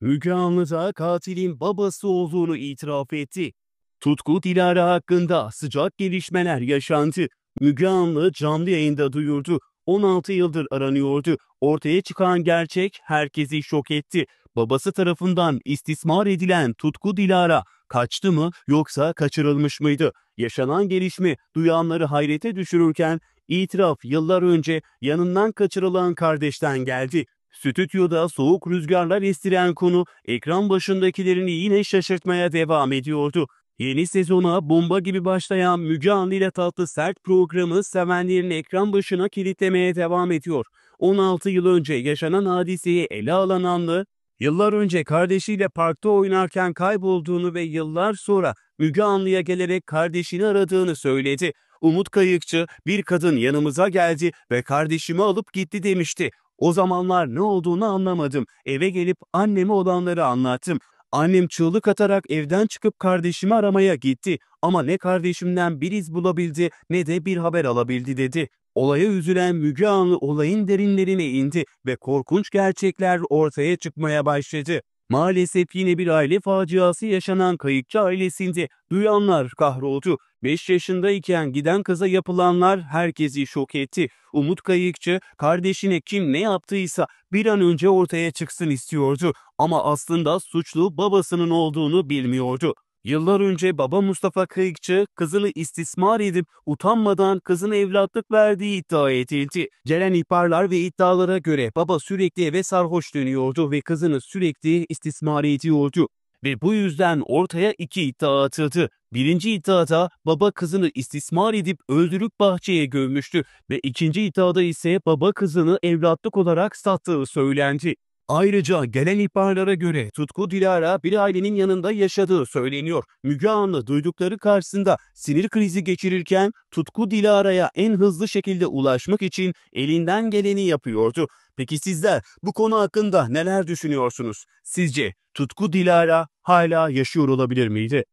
Müge Anlıta katilin babası olduğunu itiraf etti. Tutku Dilara hakkında sıcak gelişmeler yaşandı. Müge Anlı canlı yayında duyurdu. 16 yıldır aranıyordu. Ortaya çıkan gerçek herkesi şok etti. Babası tarafından istismar edilen Tutku Dilara kaçtı mı yoksa kaçırılmış mıydı? Yaşanan gelişme duyanları hayrete düşürürken itiraf yıllar önce yanından kaçırılan kardeşten geldi. Stüdyoda soğuk rüzgarlar estiren konu ekran başındakilerini yine şaşırtmaya devam ediyordu. Yeni sezona bomba gibi başlayan Müge ile Tatlı Sert programı sevenlerin ekran başına kilitlemeye devam ediyor. 16 yıl önce yaşanan hadiseyi ele alan anlı, yıllar önce kardeşiyle parkta oynarken kaybolduğunu ve yıllar sonra Müge Anlı'ya gelerek kardeşini aradığını söyledi. Umut Kayıkçı bir kadın yanımıza geldi ve kardeşimi alıp gitti demişti. O zamanlar ne olduğunu anlamadım. Eve gelip anneme olanları anlattım. Annem çığlık atarak evden çıkıp kardeşimi aramaya gitti ama ne kardeşimden bir iz bulabildi ne de bir haber alabildi dedi. Olaya üzülen Müge Anlı olayın derinlerine indi ve korkunç gerçekler ortaya çıkmaya başladı. Maalesef yine bir aile faciası yaşanan kayıkçı ailesinde duyanlar kahroldu. 5 yaşındayken giden kıza yapılanlar herkesi şok etti. Umut Kayıkçı kardeşine kim ne yaptıysa bir an önce ortaya çıksın istiyordu ama aslında suçlu babasının olduğunu bilmiyordu. Yıllar önce baba Mustafa Kayıkçı kızını istismar edip utanmadan kızına evlatlık verdiği iddia edildi. Gelen ihbarlar ve iddialara göre baba sürekli eve sarhoş dönüyordu ve kızını sürekli istismar ediyordu. Ve bu yüzden ortaya iki iddia atıldı. Birinci iddiada baba kızını istismar edip öldürüp bahçeye gömmüştü ve ikinci iddiada ise baba kızını evlatlık olarak sattığı söylendi. Ayrıca gelen ihbarlara göre Tutku Dilara bir ailenin yanında yaşadığı söyleniyor. Müge Anlı duydukları karşısında sinir krizi geçirirken Tutku Dilara'ya en hızlı şekilde ulaşmak için elinden geleni yapıyordu. Peki sizler bu konu hakkında neler düşünüyorsunuz? Sizce Tutku Dilara hala yaşıyor olabilir miydi?